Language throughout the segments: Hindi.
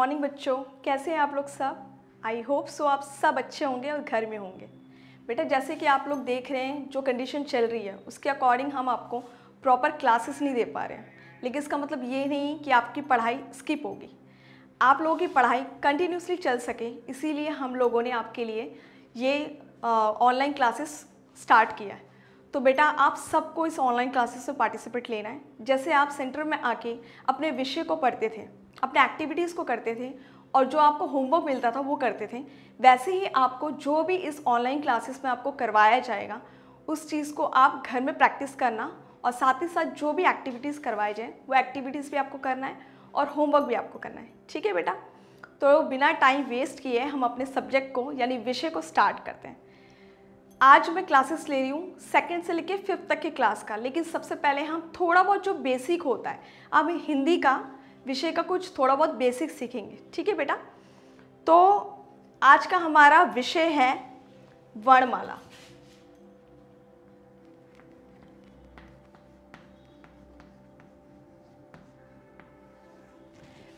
मॉर्निंग बच्चों कैसे हैं आप लोग सब आई होप सो आप सब अच्छे होंगे और घर में होंगे बेटा जैसे कि आप लोग देख रहे हैं जो कंडीशन चल रही है उसके अकॉर्डिंग हम आपको प्रॉपर क्लासेस नहीं दे पा रहे हैं लेकिन इसका मतलब ये नहीं कि आपकी पढ़ाई स्किप होगी आप लोगों की पढ़ाई कंटिन्यूसली चल सके इसीलिए हम लोगों ने आपके लिए ये ऑनलाइन क्लासेस स्टार्ट किया है तो बेटा आप सबको इस ऑनलाइन क्लासेस में पार्टिसिपेट लेना है जैसे आप सेंटर में आके अपने विषय को पढ़ते थे अपने एक्टिविटीज़ को करते थे और जो आपको होमवर्क मिलता था वो करते थे वैसे ही आपको जो भी इस ऑनलाइन क्लासेस में आपको करवाया जाएगा उस चीज़ को आप घर में प्रैक्टिस करना और साथ ही साथ जो भी एक्टिविटीज़ करवाए जाएँ वो एक्टिविटीज़ भी आपको करना है और होमवर्क भी आपको करना है ठीक है बेटा तो बिना टाइम वेस्ट किए हम अपने सब्जेक्ट को यानी विषय को स्टार्ट करते हैं आज मैं क्लासेस ले रही हूँ सेकेंड से लेके फिफ्थ तक की क्लास का लेकिन सबसे पहले हम थोड़ा बहुत जो बेसिक होता है अब हिंदी का विषय का कुछ थोड़ा बहुत बेसिक सीखेंगे ठीक है बेटा तो आज का हमारा विषय है वर्णमाला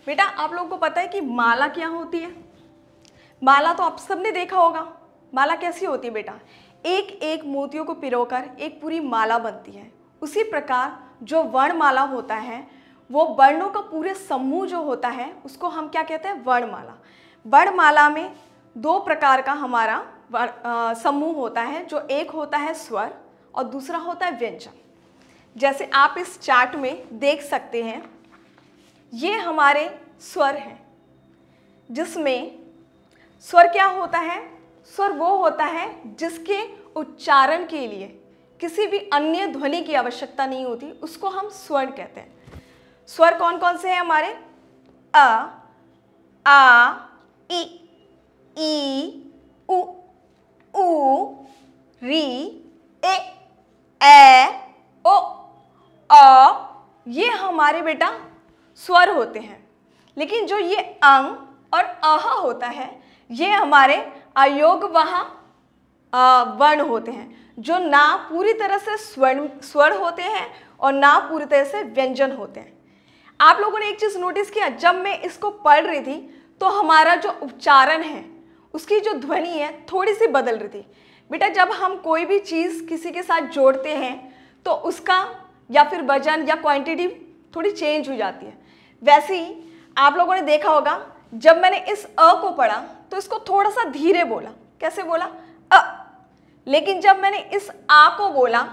बेटा आप लोगों को पता है कि माला क्या होती है माला तो आप सबने देखा होगा माला कैसी होती है बेटा एक एक मोतियों को पिरोकर एक पूरी माला बनती है उसी प्रकार जो वर्णमाला होता है वो वर्णों का पूरे समूह जो होता है उसको हम क्या कहते हैं वर्णमाला वर्णमाला में दो प्रकार का हमारा समूह होता है जो एक होता है स्वर और दूसरा होता है व्यंजन जैसे आप इस चार्ट में देख सकते हैं ये हमारे स्वर हैं जिसमें स्वर क्या होता है स्वर वो होता है जिसके उच्चारण के लिए किसी भी अन्य ध्वनि की आवश्यकता नहीं होती उसको हम स्वर कहते हैं स्वर कौन कौन से हैं हमारे अ आ ई ई उ उ री ए ए ओ अ ये हमारे बेटा स्वर होते हैं लेकिन जो ये अंग और अह होता है ये हमारे अयोग वहाँ वर्ण होते हैं जो ना पूरी तरह से स्वर्ण स्वर होते हैं और ना पूरी तरह से व्यंजन होते हैं आप लोगों ने एक चीज़ नोटिस किया जब मैं इसको पढ़ रही थी तो हमारा जो उच्चारण है उसकी जो ध्वनि है थोड़ी सी बदल रही थी बेटा जब हम कोई भी चीज़ किसी के साथ जोड़ते हैं तो उसका या फिर वजन या क्वांटिटी थोड़ी चेंज हो जाती है वैसे ही आप लोगों ने देखा होगा जब मैंने इस अ को पढ़ा तो इसको थोड़ा सा धीरे बोला कैसे बोला अ लेकिन जब मैंने इस आ को बोला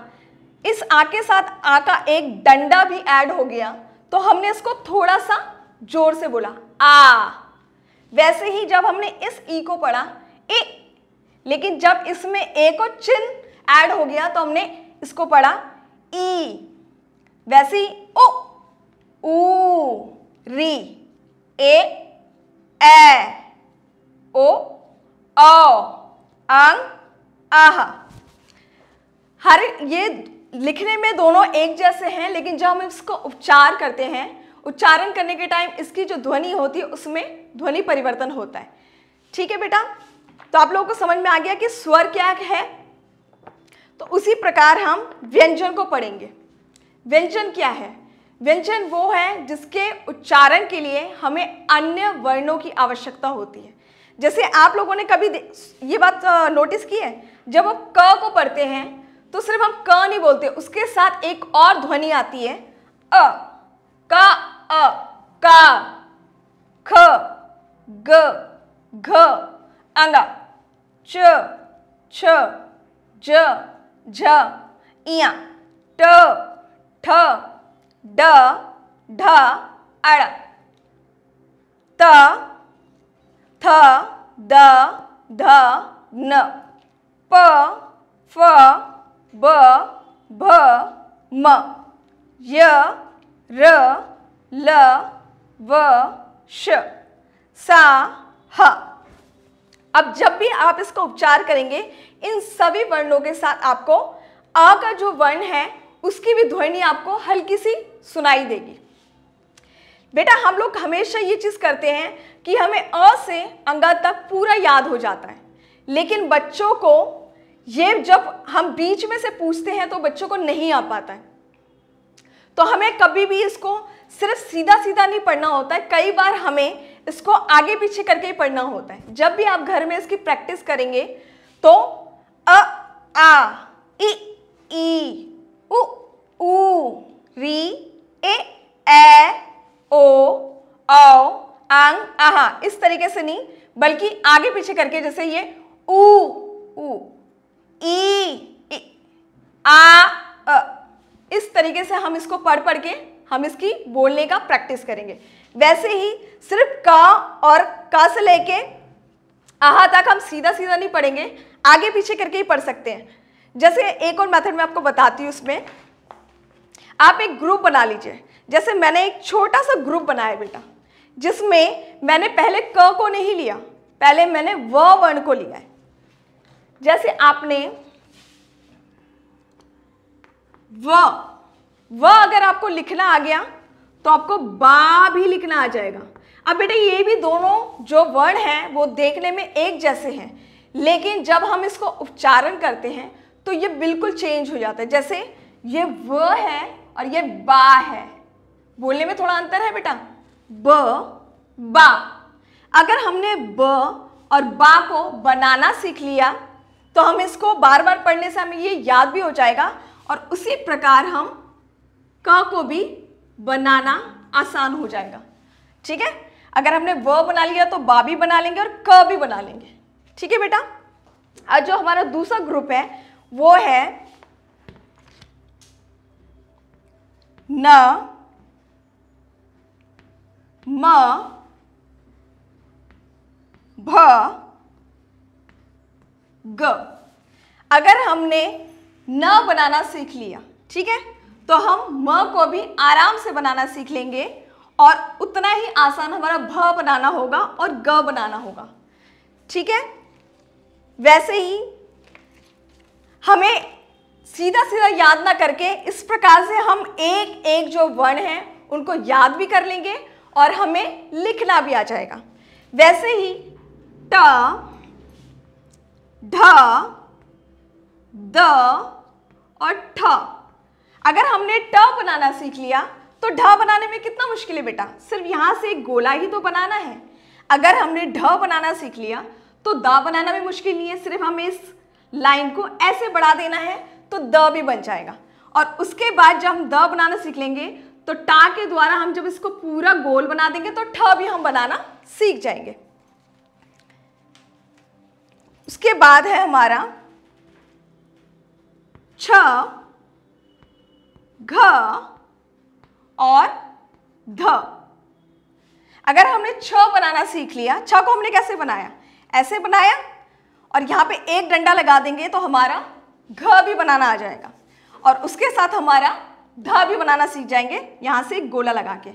इस आ के साथ आ का एक डंडा भी ऐड हो गया तो हमने इसको थोड़ा सा जोर से बोला आ वैसे ही जब हमने इस ई को पढ़ा ए लेकिन जब इसमें ए को चिन्ह ऐड हो गया तो हमने इसको पढ़ा ई वैसे ही ओ ऊ री ए ए ओ अंग आह हर ये लिखने में दोनों एक जैसे हैं लेकिन जब हम इसको उपचार करते हैं उच्चारण करने के टाइम इसकी जो ध्वनि होती है उसमें ध्वनि परिवर्तन होता है ठीक है बेटा तो आप लोगों को समझ में आ गया कि स्वर क्या है तो उसी प्रकार हम व्यंजन को पढ़ेंगे व्यंजन क्या है व्यंजन वो है जिसके उच्चारण के लिए हमें अन्य वर्णों की आवश्यकता होती है जैसे आप लोगों ने कभी ये बात नोटिस की है जब हम क को पढ़ते हैं तो सिर्फ हम क नहीं बोलते उसके साथ एक और ध्वनि आती है अ का अ का ख ग घ अंगा च छ ज झ इया ट ठ ड ढ अड़ त थ द ध न प फ ब भ म य र ल व श सा ह अब जब भी आप इसका उपचार करेंगे इन सभी वर्णों के साथ आपको आ का जो वर्ण है उसकी भी ध्वनि आपको हल्की सी सुनाई देगी बेटा हम लोग हमेशा ये चीज़ करते हैं कि हमें अ से अंगा तक पूरा याद हो जाता है लेकिन बच्चों को ये जब हम बीच में से पूछते हैं तो बच्चों को नहीं आ पाता है तो हमें कभी भी इसको सिर्फ सीधा सीधा नहीं पढ़ना होता है कई बार हमें इसको आगे पीछे करके ही पढ़ना होता है जब भी आप घर में इसकी प्रैक्टिस करेंगे तो अ आ इ ई उ ऊ री ए ए ओ औ आंग आहा इस तरीके से नहीं बल्कि आगे पीछे करके जैसे ये ऊ ऊ ई आ अ, इस तरीके से हम इसको पढ़ पढ़ के हम इसकी बोलने का प्रैक्टिस करेंगे वैसे ही सिर्फ का और का से लेके आहा तक हम सीधा सीधा नहीं पढ़ेंगे आगे पीछे करके ही पढ़ सकते हैं जैसे एक और मेथड मैं आपको बताती हूँ उसमें आप एक ग्रुप बना लीजिए जैसे मैंने एक छोटा सा ग्रुप बनाया बेटा जिसमें मैंने पहले क को नहीं लिया पहले मैंने व वर्ण को लिया है जैसे आपने व व अगर आपको लिखना आ गया तो आपको बा भी लिखना आ जाएगा अब बेटा ये भी दोनों जो वर्ण हैं वो देखने में एक जैसे हैं लेकिन जब हम इसको उच्चारण करते हैं तो ये बिल्कुल चेंज हो जाता है जैसे ये व है और ये बा है बोलने में थोड़ा अंतर है बेटा ब बा अगर हमने ब और बा को बनाना सीख लिया तो हम इसको बार बार पढ़ने से हमें ये याद भी हो जाएगा और उसी प्रकार हम क को भी बनाना आसान हो जाएगा ठीक है अगर हमने व बना लिया तो बा भी बना लेंगे और क भी बना लेंगे ठीक है बेटा आज जो हमारा दूसरा ग्रुप है वो है न म भ ग अगर हमने न बनाना सीख लिया ठीक है तो हम म को भी आराम से बनाना सीख लेंगे और उतना ही आसान हमारा भ बनाना होगा और ग बनाना होगा ठीक है वैसे ही हमें सीधा सीधा याद ना करके इस प्रकार से हम एक एक जो वर्ण हैं उनको याद भी कर लेंगे और हमें लिखना भी आ जाएगा वैसे ही ट ढ द और ठ अगर हमने ट बनाना सीख लिया तो ढ बनाने में कितना मुश्किल है बेटा सिर्फ यहां से एक गोला ही तो बनाना है अगर हमने ढ बनाना सीख लिया तो द बनाना भी मुश्किल नहीं है सिर्फ हमें इस लाइन को ऐसे बढ़ा देना है तो द भी बन जाएगा और उसके बाद जब हम द बनाना सीख लेंगे तो टा के द्वारा हम जब इसको पूरा गोल बना देंगे तो ठ भी हम बनाना सीख जाएंगे उसके बाद है हमारा छ घ और ध अगर हमने छ बनाना सीख लिया छ को हमने कैसे बनाया ऐसे बनाया और यहां पे एक डंडा लगा देंगे तो हमारा घ भी बनाना आ जाएगा और उसके साथ हमारा ध भी बनाना सीख जाएंगे यहां से गोला लगा के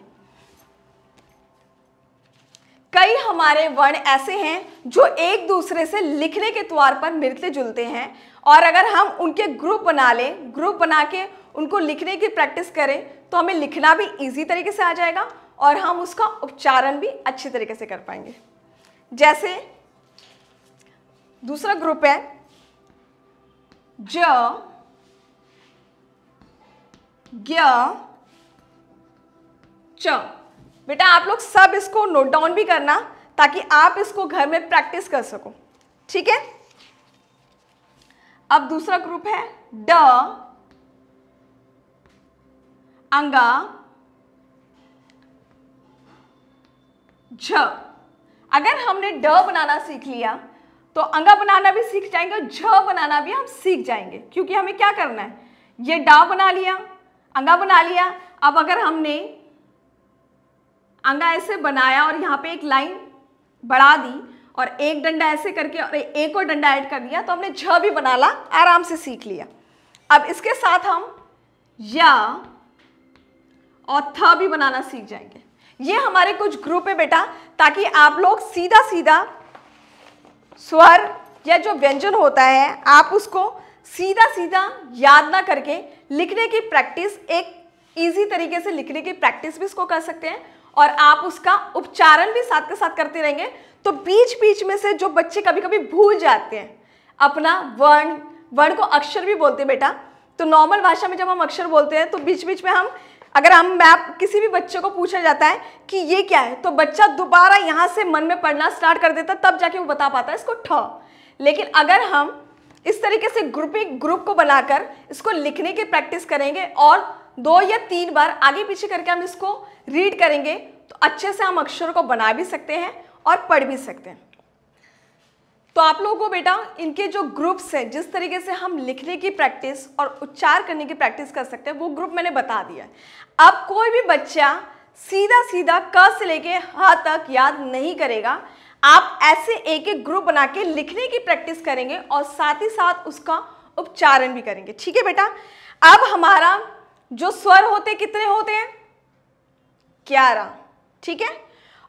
कई हमारे वर्ण ऐसे हैं जो एक दूसरे से लिखने के तौर पर मिलते जुलते हैं और अगर हम उनके ग्रुप बना लें ग्रुप बना के उनको लिखने की प्रैक्टिस करें तो हमें लिखना भी इजी तरीके से आ जाएगा और हम उसका उच्चारण भी अच्छे तरीके से कर पाएंगे जैसे दूसरा ग्रुप है ज ज्ञ च बेटा आप लोग सब इसको नोट डाउन भी करना ताकि आप इसको घर में प्रैक्टिस कर सको ठीक है अब दूसरा ग्रुप है ड अंगा झ अगर हमने ड बनाना सीख लिया तो अंगा बनाना भी सीख जाएंगे झ बनाना भी हम सीख जाएंगे क्योंकि हमें क्या करना है ये डा बना लिया अंगा बना लिया अब अगर हमने अंगा ऐसे बनाया और यहाँ पे एक लाइन बढ़ा दी और एक डंडा ऐसे करके और एक और डंडा ऐड कर दिया तो हमने झ भी बना ला आराम से सीख लिया अब इसके साथ हम या और थ भी बनाना सीख जाएंगे ये हमारे कुछ ग्रुप है बेटा ताकि आप लोग सीधा सीधा स्वर या जो व्यंजन होता है आप उसको सीधा सीधा याद ना करके लिखने की प्रैक्टिस एक इजी तरीके से लिखने की प्रैक्टिस भी इसको कर सकते हैं और आप उसका उपचारण भी साथ के साथ करते रहेंगे तो बीच बीच में से जो बच्चे कभी कभी भूल जाते हैं अपना वर्ण वर्ण को अक्षर भी बोलते हैं बेटा तो नॉर्मल भाषा में जब हम अक्षर बोलते हैं तो बीच बीच में हम अगर हम मैप किसी भी बच्चे को पूछा जाता है कि ये क्या है तो बच्चा दोबारा यहाँ से मन में पढ़ना स्टार्ट कर देता तब जाके वो बता पाता है इसको ठ लेकिन अगर हम इस तरीके से ग्रुपिंग ग्रुप को बनाकर इसको लिखने की प्रैक्टिस करेंगे और दो या तीन बार आगे पीछे करके हम इसको रीड करेंगे तो अच्छे से हम अक्षर को बना भी सकते हैं और पढ़ भी सकते हैं तो आप लोगों को बेटा इनके जो ग्रुप्स हैं जिस तरीके से हम लिखने की प्रैक्टिस और उच्चार करने की प्रैक्टिस कर सकते हैं वो ग्रुप मैंने बता दिया है अब कोई भी बच्चा सीधा सीधा क से लेके ह तक याद नहीं करेगा आप ऐसे एक एक ग्रुप बना के लिखने की प्रैक्टिस करेंगे और साथ ही साथ उसका उपचारण भी करेंगे ठीक है बेटा अब हमारा जो स्वर होते कितने होते हैं ग्यारह ठीक है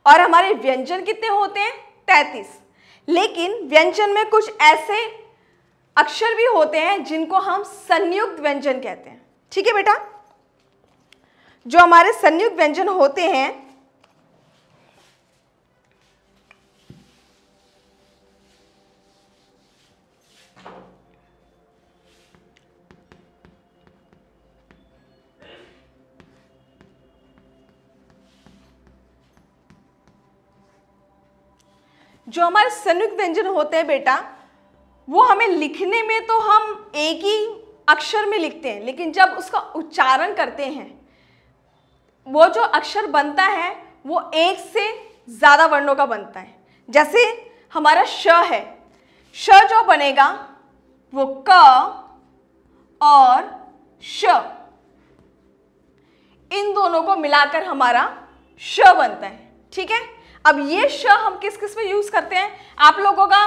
और हमारे व्यंजन कितने होते हैं तैतीस लेकिन व्यंजन में कुछ ऐसे अक्षर भी होते हैं जिनको हम संयुक्त व्यंजन कहते हैं ठीक है बेटा जो हमारे संयुक्त व्यंजन होते हैं जो हमारे संयुक्त व्यंजन होते हैं बेटा वो हमें लिखने में तो हम एक ही अक्षर में लिखते हैं लेकिन जब उसका उच्चारण करते हैं वो जो अक्षर बनता है वो एक से ज़्यादा वर्णों का बनता है जैसे हमारा श है श जो बनेगा वो क और श इन दोनों को मिलाकर हमारा श बनता है ठीक है अब ये श हम किस किस में यूज करते हैं आप लोगों का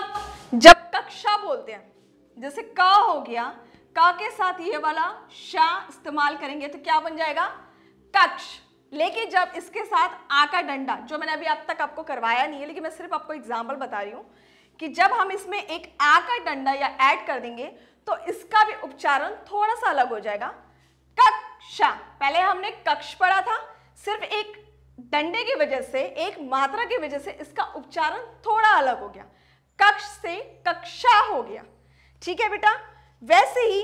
जब तक श बोलते हैं जैसे क हो गया का के साथ ये वाला श इस्तेमाल करेंगे तो क्या बन जाएगा कक्ष लेकिन जब इसके साथ आ का डंडा जो मैंने अभी अब तक आपको करवाया नहीं है लेकिन मैं सिर्फ आपको एग्जाम्पल बता रही हूं कि जब हम इसमें एक आ का डंडा या ऐड कर देंगे तो इसका भी उपचारण थोड़ा सा अलग हो जाएगा कक्षा पहले हमने कक्ष पढ़ा था सिर्फ एक डंडे की वजह से एक मात्रा की वजह से इसका उच्चारण थोड़ा अलग हो गया कक्ष से कक्षा हो गया ठीक है बेटा वैसे ही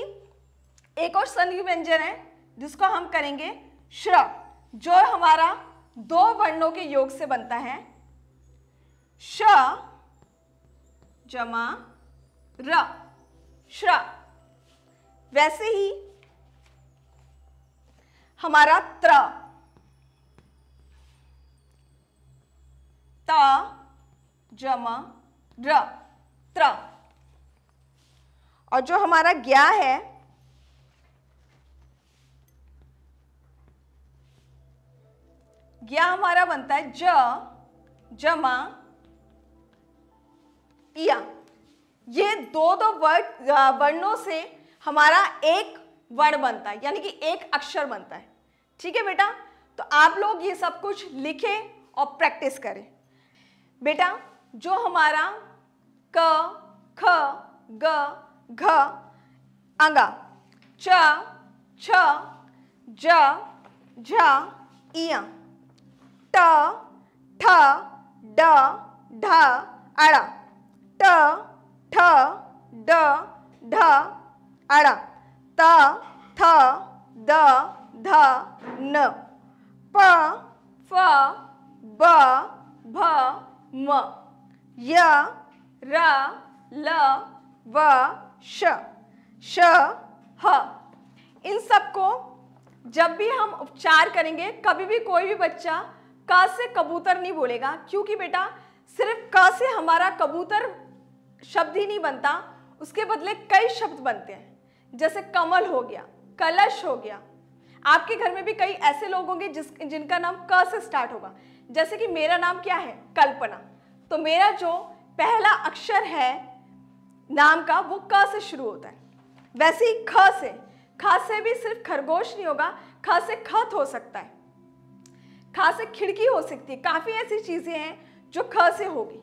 एक और संधि व्यंजन है जिसको हम करेंगे श्र जो हमारा दो वर्णों के योग से बनता है श जमा र श्र वैसे ही हमारा त्र त जमा र त्र और जो हमारा ज्ञा है ज्ञा हमारा बनता है ज जमा इया ये दो दो वर्ड वर्णों से हमारा एक वर्ण बनता है यानी कि एक अक्षर बनता है ठीक है बेटा तो आप लोग ये सब कुछ लिखें और प्रैक्टिस करें बेटा जो हमारा क ख ग घ अंगा च छ ज झ इया ट ठ ड ढ आड़ा ट ठ ड ढ आड़ा त थ द ध न प फ ब भ म य र ल व श श ह इन सबको जब भी हम उपचार करेंगे कभी भी कोई भी बच्चा क से कबूतर नहीं बोलेगा क्योंकि बेटा सिर्फ क से हमारा कबूतर शब्द ही नहीं बनता उसके बदले कई शब्द बनते हैं जैसे कमल हो गया कलश हो गया आपके घर में भी कई ऐसे लोग होंगे जिस जिनका नाम क से स्टार्ट होगा जैसे कि मेरा नाम क्या है कल्पना तो मेरा जो पहला अक्षर है नाम का वो क से शुरू होता है वैसे ही ख से ख से भी सिर्फ खरगोश नहीं होगा ख से खत हो सकता है ख से खिड़की हो सकती है काफ़ी ऐसी चीज़ें हैं जो ख से होगी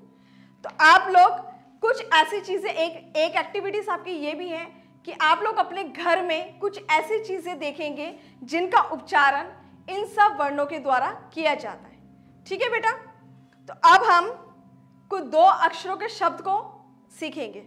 तो आप लोग कुछ ऐसी चीज़ें एक एक एक्टिविटीज़ आपकी ये भी है कि आप लोग अपने घर में कुछ ऐसी चीज़ें देखेंगे जिनका उपचारण इन सब वर्णों के द्वारा किया जाता है ठीक है बेटा तो अब हम कुछ दो अक्षरों के शब्द को सीखेंगे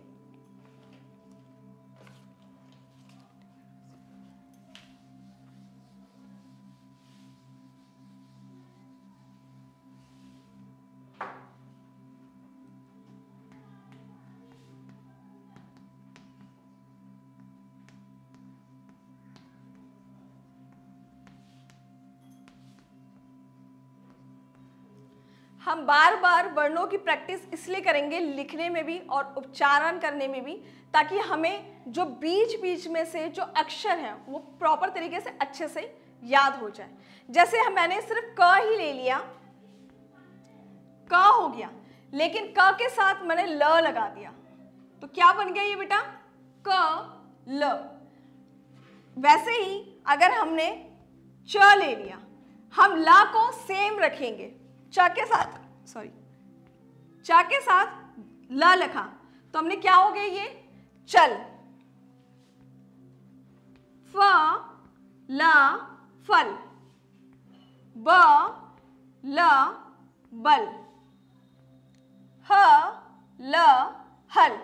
हम बार बार वर्णों की प्रैक्टिस इसलिए करेंगे लिखने में भी और उच्चारण करने में भी ताकि हमें जो बीच बीच में से जो अक्षर हैं वो प्रॉपर तरीके से अच्छे से याद हो जाए जैसे हम मैंने सिर्फ क ही ले लिया क हो गया लेकिन क के साथ मैंने ल लगा दिया तो क्या बन गया ये बेटा क ल वैसे ही अगर हमने च ले लिया हम ला को सेम रखेंगे चा के साथ सॉरी चा के साथ ल लिखा तो हमने क्या हो गया ये चल फ ल फल ब ल बल ह ल हल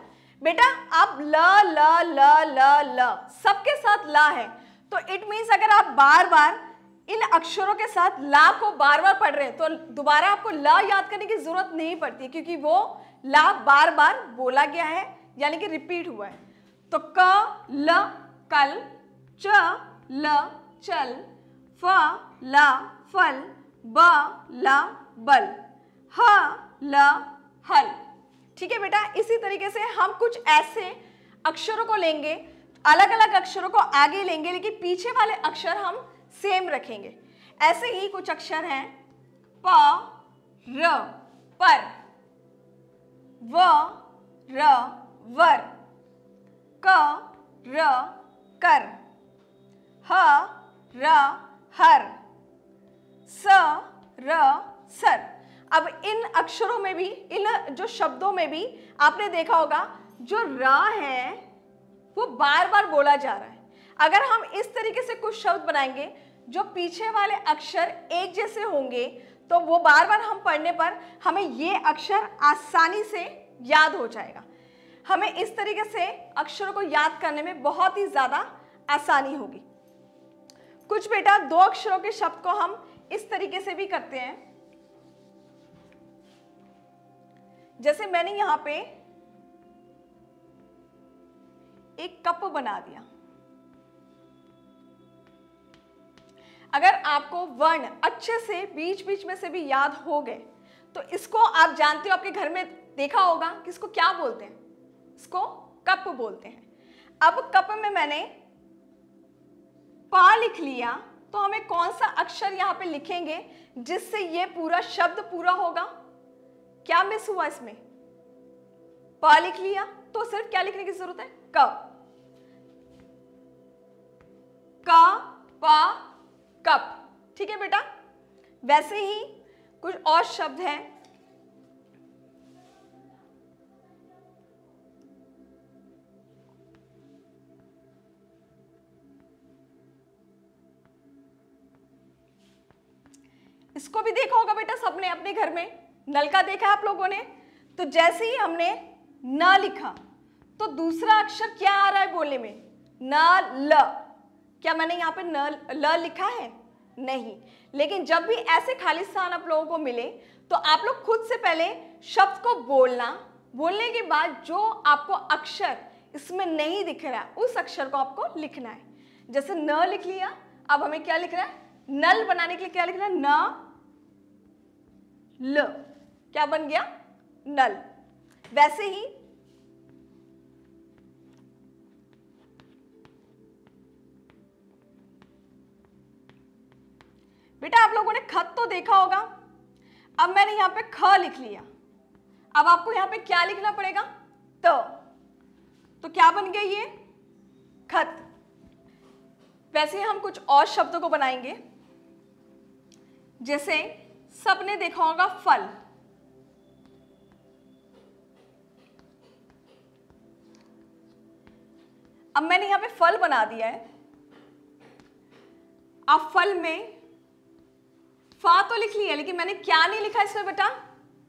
बेटा आप ल ल ल ल ल सबके साथ ल है तो इट मीन्स अगर आप बार बार इन अक्षरों के साथ ला को बार बार पढ़ रहे हैं तो दोबारा आपको ला याद करने की जरूरत नहीं पड़ती क्योंकि वो ला बार बार बोला गया है यानी कि रिपीट हुआ है तो क ल कल च ल चल फ ल फल ब ल बल ह ल हल ठीक है बेटा इसी तरीके से हम कुछ ऐसे अक्षरों को लेंगे अलग अलग अक्षरों को आगे लेंगे लेकिन पीछे वाले अक्षर हम सेम रखेंगे ऐसे ही कुछ अक्षर हैं प र पर व र वर क र कर ह र हर स र सर अब इन अक्षरों में भी इन जो शब्दों में भी आपने देखा होगा जो र है वो बार बार बोला जा रहा है अगर हम इस तरीके से कुछ शब्द बनाएंगे जो पीछे वाले अक्षर एक जैसे होंगे तो वो बार बार हम पढ़ने पर हमें ये अक्षर आसानी से याद हो जाएगा हमें इस तरीके से अक्षरों को याद करने में बहुत ही ज़्यादा आसानी होगी कुछ बेटा दो अक्षरों के शब्द को हम इस तरीके से भी करते हैं जैसे मैंने यहां पे एक कप बना दिया अगर आपको वर्ण अच्छे से बीच बीच में से भी याद हो गए तो इसको आप जानते हो आपके घर में देखा होगा कि इसको क्या बोलते हैं इसको कप बोलते हैं अब कप में मैंने पा लिख लिया तो हमें कौन सा अक्षर यहाँ पे लिखेंगे जिससे ये पूरा शब्द पूरा होगा क्या मिस हुआ इसमें प लिख लिया तो सिर्फ क्या लिखने की जरूरत है क का प कप ठीक है बेटा वैसे ही कुछ और शब्द हैं इसको भी देखा होगा बेटा सबने अपने घर में नल का देखा है आप लोगों ने तो जैसे ही हमने न लिखा तो दूसरा अक्षर क्या आ रहा है बोले में न ल क्या मैंने यहाँ पे न ल लिखा है नहीं लेकिन जब भी ऐसे खाली स्थान आप लोगों को मिले तो आप लोग खुद से पहले शब्द को बोलना बोलने के बाद जो आपको अक्षर इसमें नहीं दिख रहा है उस अक्षर को आपको लिखना है जैसे न लिख लिया अब हमें क्या लिखना है नल बनाने के लिए क्या लिखना है न ल क्या बन गया नल वैसे ही बेटा आप लोगों ने खत तो देखा होगा अब मैंने यहां पे ख लिख लिया अब आपको यहां पे क्या लिखना पड़ेगा तो, तो क्या बन गया ये खत वैसे हम कुछ और शब्दों को बनाएंगे जैसे सबने देखा होगा फल अब मैंने यहां पे फल बना दिया है अब फल में फा तो लिख ली है लेकिन मैंने क्या नहीं लिखा इसमें बेटा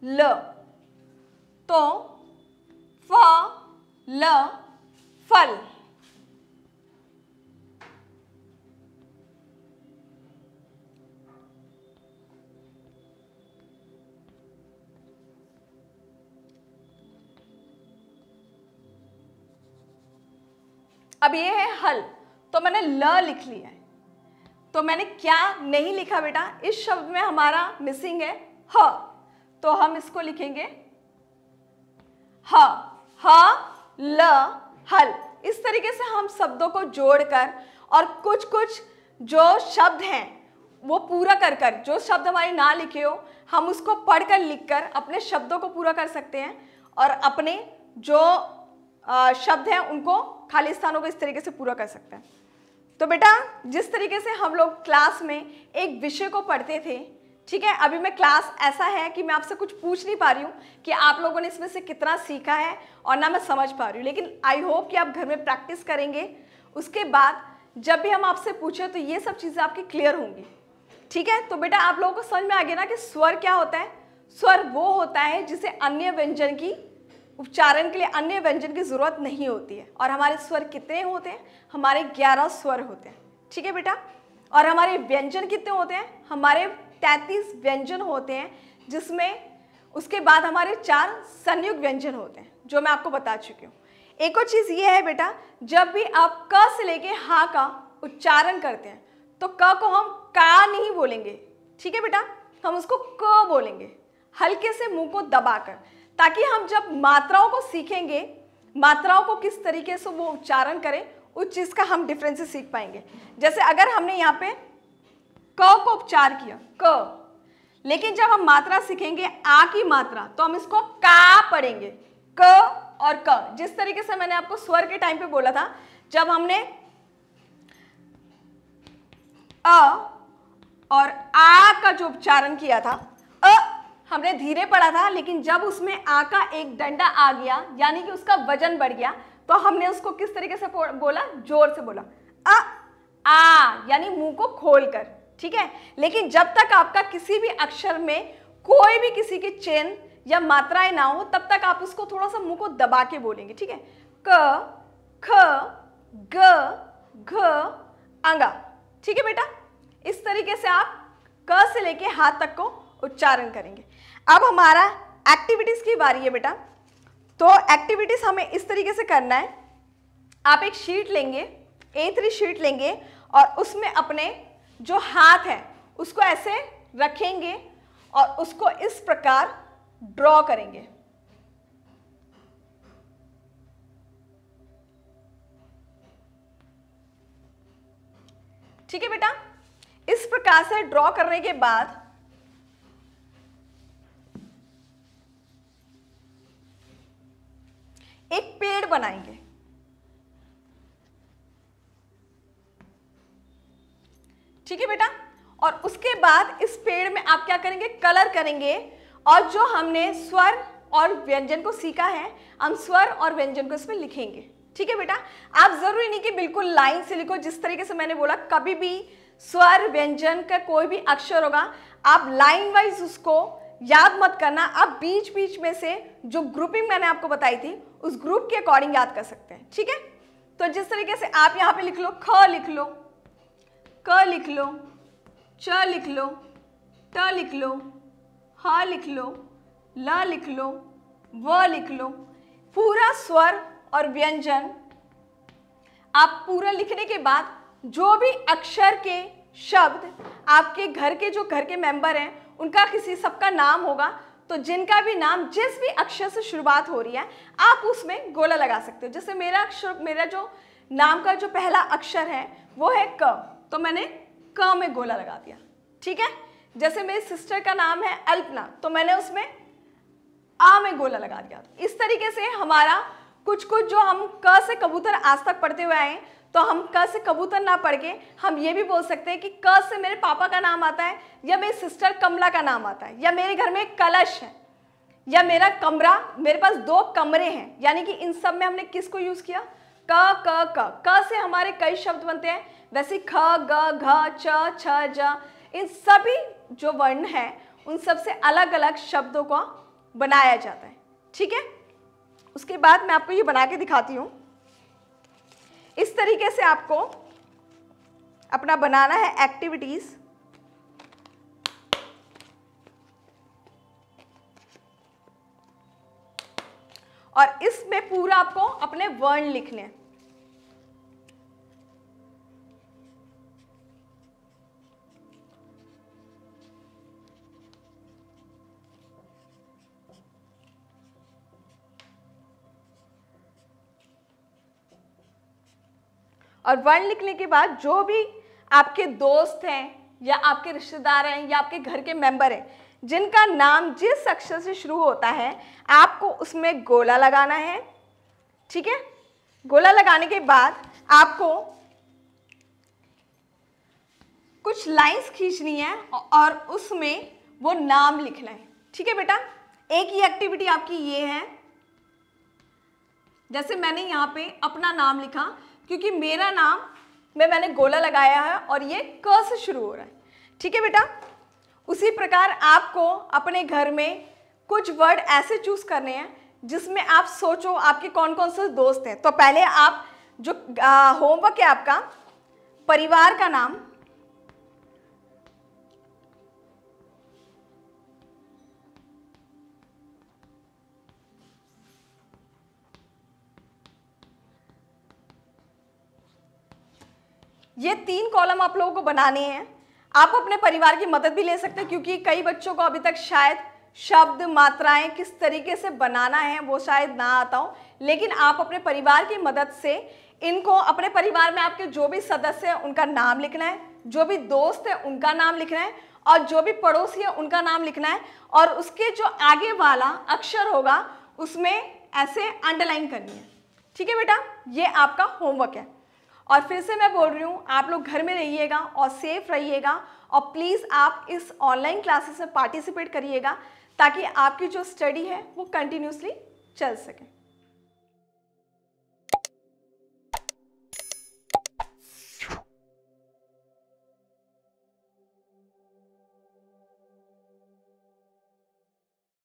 ल तो फ ल फल अब ये है हल तो मैंने ल लिख लिया है तो मैंने क्या नहीं लिखा बेटा इस शब्द में हमारा मिसिंग है ह तो हम इसको लिखेंगे ह ह ल हल इस तरीके से हम शब्दों को जोड़कर और कुछ कुछ जो शब्द हैं वो पूरा कर कर जो शब्द हमारे ना लिखे हो हम उसको पढ़कर लिखकर अपने शब्दों को पूरा कर सकते हैं और अपने जो शब्द हैं उनको खाली स्थानों को इस तरीके से पूरा कर सकते हैं तो बेटा जिस तरीके से हम लोग क्लास में एक विषय को पढ़ते थे ठीक है अभी मैं क्लास ऐसा है कि मैं आपसे कुछ पूछ नहीं पा रही हूँ कि आप लोगों ने इसमें से कितना सीखा है और ना मैं समझ पा रही हूँ लेकिन आई होप कि आप घर में प्रैक्टिस करेंगे उसके बाद जब भी हम आपसे पूछें तो ये सब चीज़ें आपकी क्लियर होंगी ठीक है तो बेटा आप लोगों को समझ में आ गया ना कि स्वर क्या होता है स्वर वो होता है जिसे अन्य व्यंजन की उपचारण के लिए अन्य व्यंजन की ज़रूरत नहीं होती है और हमारे स्वर कितने होते हैं हमारे ग्यारह स्वर होते हैं ठीक है बेटा और हमारे व्यंजन कितने होते हैं हमारे तैतीस व्यंजन होते हैं जिसमें उसके बाद हमारे चार संयुक्त व्यंजन होते हैं जो मैं आपको बता चुकी हूँ एक और चीज़ ये है बेटा जब भी आप क से लेके हा का उच्चारण करते हैं तो क को हम का नहीं बोलेंगे ठीक है बेटा हम उसको क बोलेंगे हल्के से मुंह को दबाकर ताकि हम जब मात्राओं को सीखेंगे मात्राओं को किस तरीके से वो उच्चारण करें उस चीज़ का हम डिफरेंसेस सीख पाएंगे जैसे अगर हमने यहाँ पे क को उपचार किया क लेकिन जब हम मात्रा सीखेंगे आ की मात्रा तो हम इसको का पढ़ेंगे क और क जिस तरीके से मैंने आपको स्वर के टाइम पे बोला था जब हमने अ और आ का जो उच्चारण किया था अ हमने धीरे पढ़ा था लेकिन जब उसमें आ का एक डंडा आ गया यानी कि उसका वजन बढ़ गया तो हमने उसको किस तरीके से बोला जोर से बोला अ आ यानी मुंह को खोलकर ठीक है लेकिन जब तक आपका किसी भी अक्षर में कोई भी किसी के चेन या मात्राएं ना हो तब तक आप उसको थोड़ा सा मुंह को दबा के बोलेंगे ठीक है क ख ग घ अंगा ठीक है बेटा इस तरीके से आप क से लेके हाथ तक को उच्चारण करेंगे अब हमारा एक्टिविटीज़ की बारी है बेटा तो एक्टिविटीज़ हमें इस तरीके से करना है आप एक शीट लेंगे ए थ्री शीट लेंगे और उसमें अपने जो हाथ है उसको ऐसे रखेंगे और उसको इस प्रकार ड्रॉ करेंगे ठीक है बेटा इस प्रकार से ड्रॉ करने के बाद एक पेड़ बनाएंगे ठीक है बेटा और उसके बाद इस पेड़ में आप क्या करेंगे कलर करेंगे और जो हमने स्वर और व्यंजन को सीखा है हम स्वर और व्यंजन को इसमें लिखेंगे ठीक है बेटा आप जरूरी नहीं कि बिल्कुल लाइन से लिखो जिस तरीके से मैंने बोला कभी भी स्वर व्यंजन का कोई भी अक्षर होगा आप लाइन वाइज उसको याद मत करना आप बीच बीच में से जो ग्रुपिंग मैंने आपको बताई थी उस ग्रुप के अकॉर्डिंग याद कर सकते हैं ठीक है तो जिस तरीके से आप यहां पे लिख लो ख लिख लो क लिख लो च लिख लो ट लिख लो ह लिख लो ल लिख लो व लिख लो पूरा स्वर और व्यंजन आप पूरा लिखने के बाद जो भी अक्षर के शब्द आपके घर के जो घर के मेंबर हैं उनका किसी सबका नाम होगा तो जिनका भी नाम जिस भी अक्षर से शुरुआत हो रही है आप उसमें गोला लगा सकते हो जैसे मेरा अक्षर मेरा जो नाम का जो पहला अक्षर है वो है क तो मैंने क में गोला लगा दिया ठीक है जैसे मेरी सिस्टर का नाम है अल्पना तो मैंने उसमें आ में गोला लगा दिया इस तरीके से हमारा कुछ कुछ जो हम क से कबूतर आज तक पढ़ते हुए आए तो हम क से कबूतर ना पढ़ के हम ये भी बोल सकते हैं कि क से मेरे पापा का नाम आता है या मेरी सिस्टर कमला का नाम आता है या मेरे घर में कलश है या मेरा कमरा मेरे पास दो कमरे हैं यानी कि इन सब में हमने किस को यूज़ किया क क क क से हमारे कई शब्द बनते हैं वैसे ख ग घ च छ ज इन सभी जो वर्ण हैं उन सब से अलग अलग शब्दों को बनाया जाता है ठीक है उसके बाद मैं आपको ये बना के दिखाती हूँ इस तरीके से आपको अपना बनाना है एक्टिविटीज़ और इसमें पूरा आपको अपने वर्ण लिखने हैं और वन लिखने के बाद जो भी आपके दोस्त हैं या आपके रिश्तेदार हैं या आपके घर के मेंबर हैं जिनका नाम जिस अक्षर से शुरू होता है आपको उसमें गोला लगाना है ठीक है गोला लगाने के बाद आपको कुछ लाइंस खींचनी है और उसमें वो नाम लिखना है ठीक है बेटा एक ही एक्टिविटी आपकी ये है जैसे मैंने यहाँ पे अपना नाम लिखा क्योंकि मेरा नाम में मैंने गोला लगाया है और ये क से शुरू हो रहा है ठीक है बेटा उसी प्रकार आपको अपने घर में कुछ वर्ड ऐसे चूज करने हैं जिसमें आप सोचो आपके कौन कौन से दोस्त हैं तो पहले आप जो होमवर्क है आपका परिवार का नाम ये तीन कॉलम आप लोगों को बनाने हैं आप अपने परिवार की मदद भी ले सकते हैं क्योंकि कई बच्चों को अभी तक शायद शब्द मात्राएं किस तरीके से बनाना है वो शायद ना आता हो लेकिन आप अपने परिवार की मदद से इनको अपने परिवार में आपके जो भी सदस्य हैं उनका नाम लिखना है जो भी दोस्त है उनका नाम लिखना है और जो भी पड़ोसी है उनका नाम लिखना है और उसके जो आगे वाला अक्षर होगा उसमें ऐसे अंडरलाइन करनी है ठीक है बेटा ये आपका होमवर्क है और फिर से मैं बोल रही हूँ आप लोग घर में रहिएगा और सेफ रहिएगा और प्लीज़ आप इस ऑनलाइन क्लासेस में पार्टिसिपेट करिएगा ताकि आपकी जो स्टडी है वो कंटिन्यूसली चल सके